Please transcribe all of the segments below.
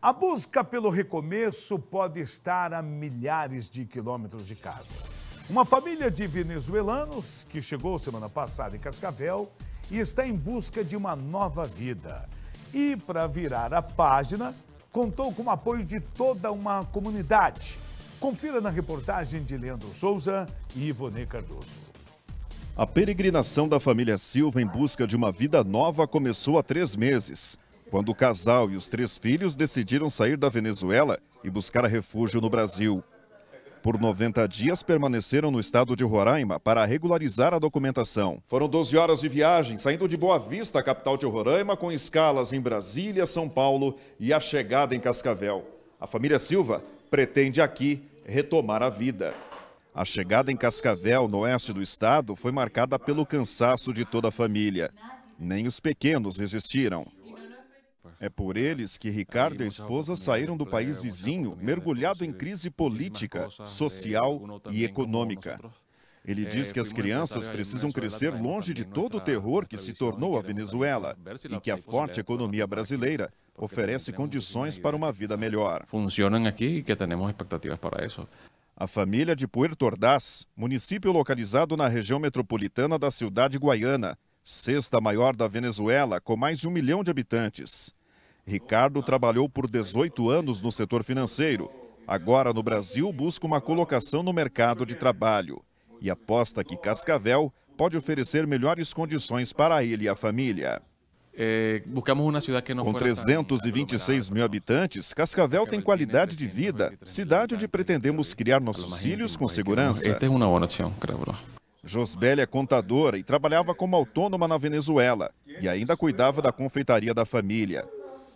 A busca pelo recomeço pode estar a milhares de quilômetros de casa. Uma família de venezuelanos que chegou semana passada em Cascavel e está em busca de uma nova vida. E para virar a página, contou com o apoio de toda uma comunidade. Confira na reportagem de Leandro Souza e Ivone Cardoso. A peregrinação da família Silva em busca de uma vida nova começou há três meses quando o casal e os três filhos decidiram sair da Venezuela e buscar refúgio no Brasil. Por 90 dias permaneceram no estado de Roraima para regularizar a documentação. Foram 12 horas de viagem, saindo de Boa Vista, capital de Roraima, com escalas em Brasília, São Paulo e a chegada em Cascavel. A família Silva pretende aqui retomar a vida. A chegada em Cascavel, no oeste do estado, foi marcada pelo cansaço de toda a família. Nem os pequenos resistiram. É por é. eles que Ricardo e a esposa saíram do país vizinho, mergulhado em crise política, social e econômica. Ele é, diz que as crianças precisam crescer longe de todo o é terror que se tornou a tá Venezuela e que a forte economia brasileira oferece condições para uma vida melhor. Funcionam aqui e que temos expectativas para isso. A família de Puerto Ordaz, município localizado na região metropolitana da cidade guaiana, sexta maior da Venezuela, com mais de um milhão de habitantes. Ricardo trabalhou por 18 anos no setor financeiro. Agora, no Brasil, busca uma colocação no mercado de trabalho e aposta que Cascavel pode oferecer melhores condições para ele e a família. É, com 326 mil né? habitantes, Cascavel tem qualidade de vida, cidade onde pretendemos criar nossos filhos com segurança. Esta é uma boa opção, creio. Josbel é contadora e trabalhava como autônoma na Venezuela e ainda cuidava da confeitaria da família.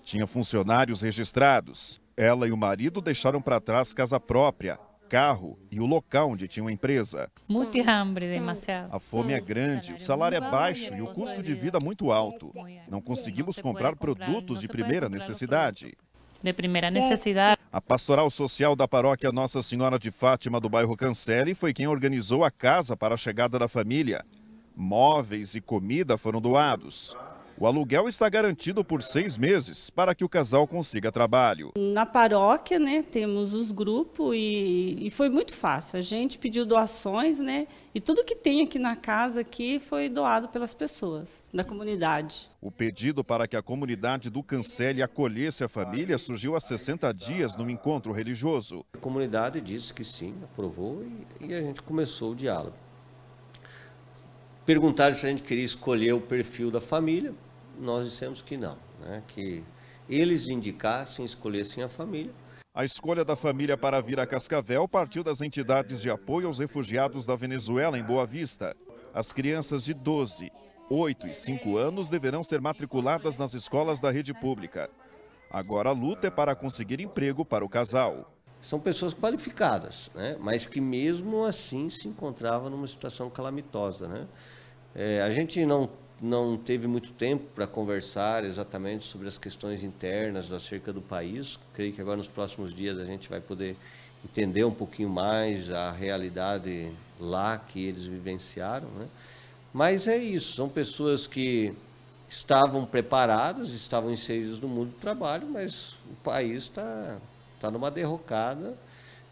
Tinha funcionários registrados. Ela e o marido deixaram para trás casa própria, carro e o local onde tinha a empresa. Muito hambre, demasiado. A fome é grande, o salário é baixo e o custo de vida muito alto. Não conseguimos comprar produtos de primeira necessidade. De primeira necessidade. A pastoral social da paróquia Nossa Senhora de Fátima do bairro Canceli foi quem organizou a casa para a chegada da família. Móveis e comida foram doados. O aluguel está garantido por seis meses para que o casal consiga trabalho. Na paróquia, né, temos os grupos e, e, foi muito fácil. A gente pediu doações, né, e tudo que tem aqui na casa aqui foi doado pelas pessoas da comunidade. O pedido para que a comunidade do Cancele acolhesse a família surgiu há 60 dias no encontro religioso. A comunidade disse que sim, aprovou e, e a gente começou o diálogo. Perguntaram se a gente queria escolher o perfil da família, nós dissemos que não, né? que eles indicassem, escolhessem a família. A escolha da família para vir a Cascavel partiu das entidades de apoio aos refugiados da Venezuela em Boa Vista. As crianças de 12, 8 e 5 anos deverão ser matriculadas nas escolas da rede pública. Agora a luta é para conseguir emprego para o casal são pessoas qualificadas, né? mas que mesmo assim se encontravam numa situação calamitosa. Né? É, a gente não, não teve muito tempo para conversar exatamente sobre as questões internas acerca do país. Creio que agora nos próximos dias a gente vai poder entender um pouquinho mais a realidade lá que eles vivenciaram. Né? Mas é isso, são pessoas que estavam preparadas, estavam inseridas no mundo do trabalho, mas o país está está numa derrocada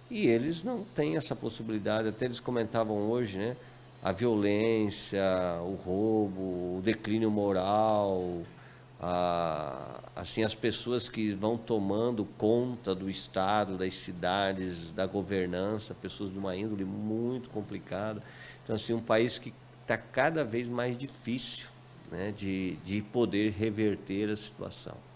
e eles não têm essa possibilidade. Até eles comentavam hoje, né? A violência, o roubo, o declínio moral, a, assim as pessoas que vão tomando conta do estado, das cidades, da governança, pessoas de uma índole muito complicada. Então assim um país que está cada vez mais difícil, né, de, de poder reverter a situação.